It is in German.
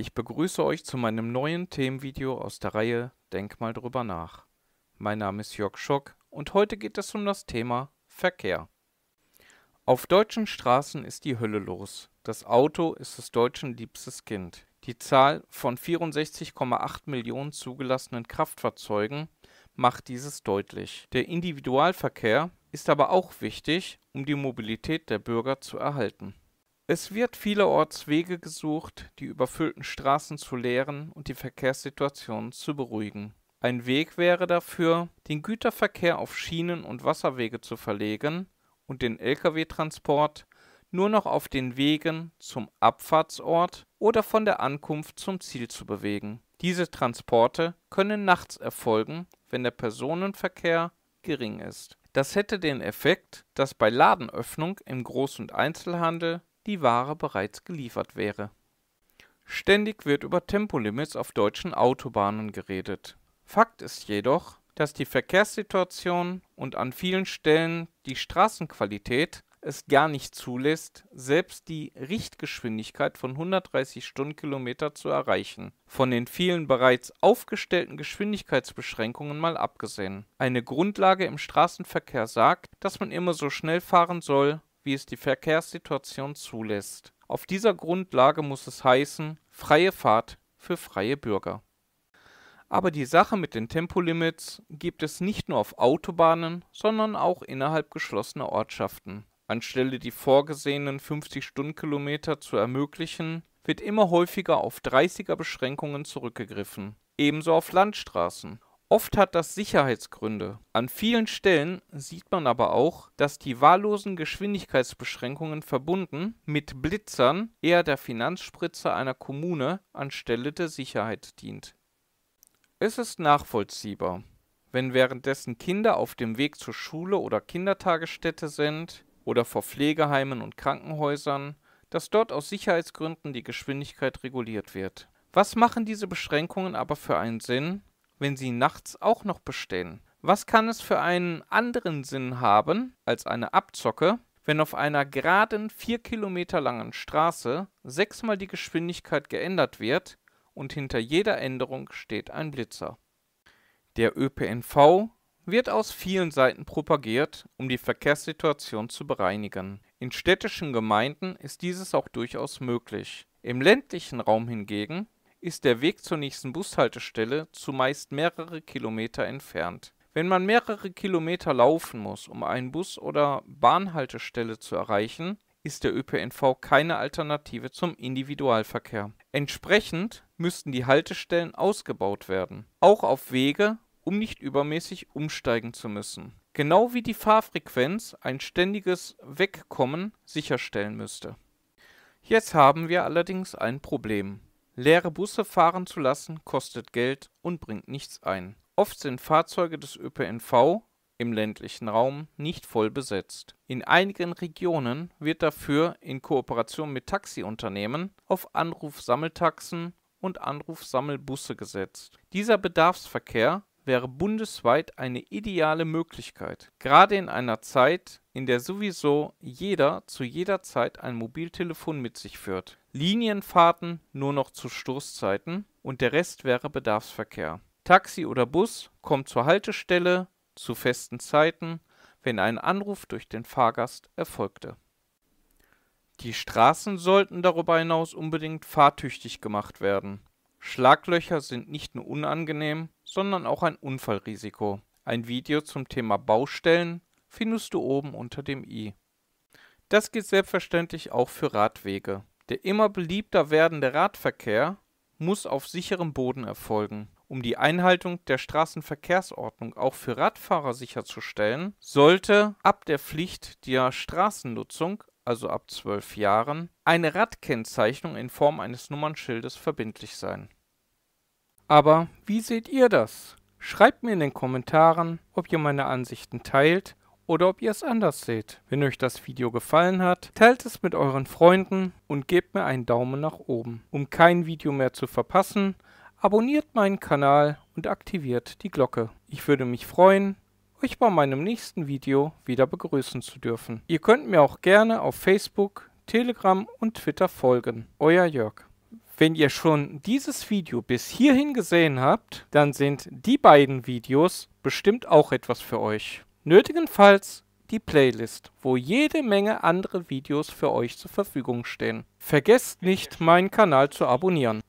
Ich begrüße euch zu meinem neuen Themenvideo aus der Reihe Denk mal drüber nach. Mein Name ist Jörg Schock und heute geht es um das Thema Verkehr. Auf deutschen Straßen ist die Hölle los. Das Auto ist des Deutschen liebstes Kind. Die Zahl von 64,8 Millionen zugelassenen Kraftfahrzeugen macht dieses deutlich. Der Individualverkehr ist aber auch wichtig, um die Mobilität der Bürger zu erhalten. Es wird vielerorts Wege gesucht, die überfüllten Straßen zu leeren und die Verkehrssituation zu beruhigen. Ein Weg wäre dafür, den Güterverkehr auf Schienen und Wasserwege zu verlegen und den Lkw-Transport nur noch auf den Wegen zum Abfahrtsort oder von der Ankunft zum Ziel zu bewegen. Diese Transporte können nachts erfolgen, wenn der Personenverkehr gering ist. Das hätte den Effekt, dass bei Ladenöffnung im Groß- und Einzelhandel die Ware bereits geliefert wäre. Ständig wird über Tempolimits auf deutschen Autobahnen geredet. Fakt ist jedoch, dass die Verkehrssituation und an vielen Stellen die Straßenqualität es gar nicht zulässt, selbst die Richtgeschwindigkeit von 130 Stundenkilometer zu erreichen, von den vielen bereits aufgestellten Geschwindigkeitsbeschränkungen mal abgesehen. Eine Grundlage im Straßenverkehr sagt, dass man immer so schnell fahren soll, wie es die Verkehrssituation zulässt. Auf dieser Grundlage muss es heißen, freie Fahrt für freie Bürger. Aber die Sache mit den Tempolimits gibt es nicht nur auf Autobahnen, sondern auch innerhalb geschlossener Ortschaften. Anstelle die vorgesehenen 50 Stundenkilometer zu ermöglichen, wird immer häufiger auf 30er Beschränkungen zurückgegriffen, ebenso auf Landstraßen Oft hat das Sicherheitsgründe. An vielen Stellen sieht man aber auch, dass die wahllosen Geschwindigkeitsbeschränkungen verbunden mit Blitzern eher der Finanzspritze einer Kommune anstelle der Sicherheit dient. Es ist nachvollziehbar, wenn währenddessen Kinder auf dem Weg zur Schule oder Kindertagesstätte sind oder vor Pflegeheimen und Krankenhäusern, dass dort aus Sicherheitsgründen die Geschwindigkeit reguliert wird. Was machen diese Beschränkungen aber für einen Sinn, wenn sie nachts auch noch bestehen? Was kann es für einen anderen Sinn haben als eine Abzocke, wenn auf einer geraden vier Kilometer langen Straße sechsmal die Geschwindigkeit geändert wird und hinter jeder Änderung steht ein Blitzer? Der ÖPNV wird aus vielen Seiten propagiert, um die Verkehrssituation zu bereinigen. In städtischen Gemeinden ist dieses auch durchaus möglich. Im ländlichen Raum hingegen ist der Weg zur nächsten Bushaltestelle zumeist mehrere Kilometer entfernt. Wenn man mehrere Kilometer laufen muss, um einen Bus- oder Bahnhaltestelle zu erreichen, ist der ÖPNV keine Alternative zum Individualverkehr. Entsprechend müssten die Haltestellen ausgebaut werden, auch auf Wege, um nicht übermäßig umsteigen zu müssen. Genau wie die Fahrfrequenz ein ständiges Wegkommen sicherstellen müsste. Jetzt haben wir allerdings ein Problem. Leere Busse fahren zu lassen, kostet Geld und bringt nichts ein. Oft sind Fahrzeuge des ÖPNV im ländlichen Raum nicht voll besetzt. In einigen Regionen wird dafür in Kooperation mit Taxiunternehmen auf Anrufsammeltaxen und Anrufsammelbusse gesetzt. Dieser Bedarfsverkehr wäre bundesweit eine ideale Möglichkeit, gerade in einer Zeit, in der sowieso jeder zu jeder Zeit ein Mobiltelefon mit sich führt. Linienfahrten nur noch zu Stoßzeiten und der Rest wäre Bedarfsverkehr. Taxi oder Bus kommt zur Haltestelle zu festen Zeiten, wenn ein Anruf durch den Fahrgast erfolgte. Die Straßen sollten darüber hinaus unbedingt fahrtüchtig gemacht werden. Schlaglöcher sind nicht nur unangenehm, sondern auch ein Unfallrisiko. Ein Video zum Thema Baustellen findest du oben unter dem i. Das gilt selbstverständlich auch für Radwege. Der immer beliebter werdende Radverkehr muss auf sicherem Boden erfolgen. Um die Einhaltung der Straßenverkehrsordnung auch für Radfahrer sicherzustellen, sollte ab der Pflicht der Straßennutzung also ab 12 Jahren, eine Radkennzeichnung in Form eines Nummernschildes verbindlich sein. Aber wie seht ihr das? Schreibt mir in den Kommentaren, ob ihr meine Ansichten teilt oder ob ihr es anders seht. Wenn euch das Video gefallen hat, teilt es mit euren Freunden und gebt mir einen Daumen nach oben. Um kein Video mehr zu verpassen, abonniert meinen Kanal und aktiviert die Glocke. Ich würde mich freuen, euch bei meinem nächsten Video wieder begrüßen zu dürfen. Ihr könnt mir auch gerne auf Facebook, Telegram und Twitter folgen. Euer Jörg. Wenn ihr schon dieses Video bis hierhin gesehen habt, dann sind die beiden Videos bestimmt auch etwas für euch. Nötigenfalls die Playlist, wo jede Menge andere Videos für euch zur Verfügung stehen. Vergesst nicht, meinen Kanal zu abonnieren.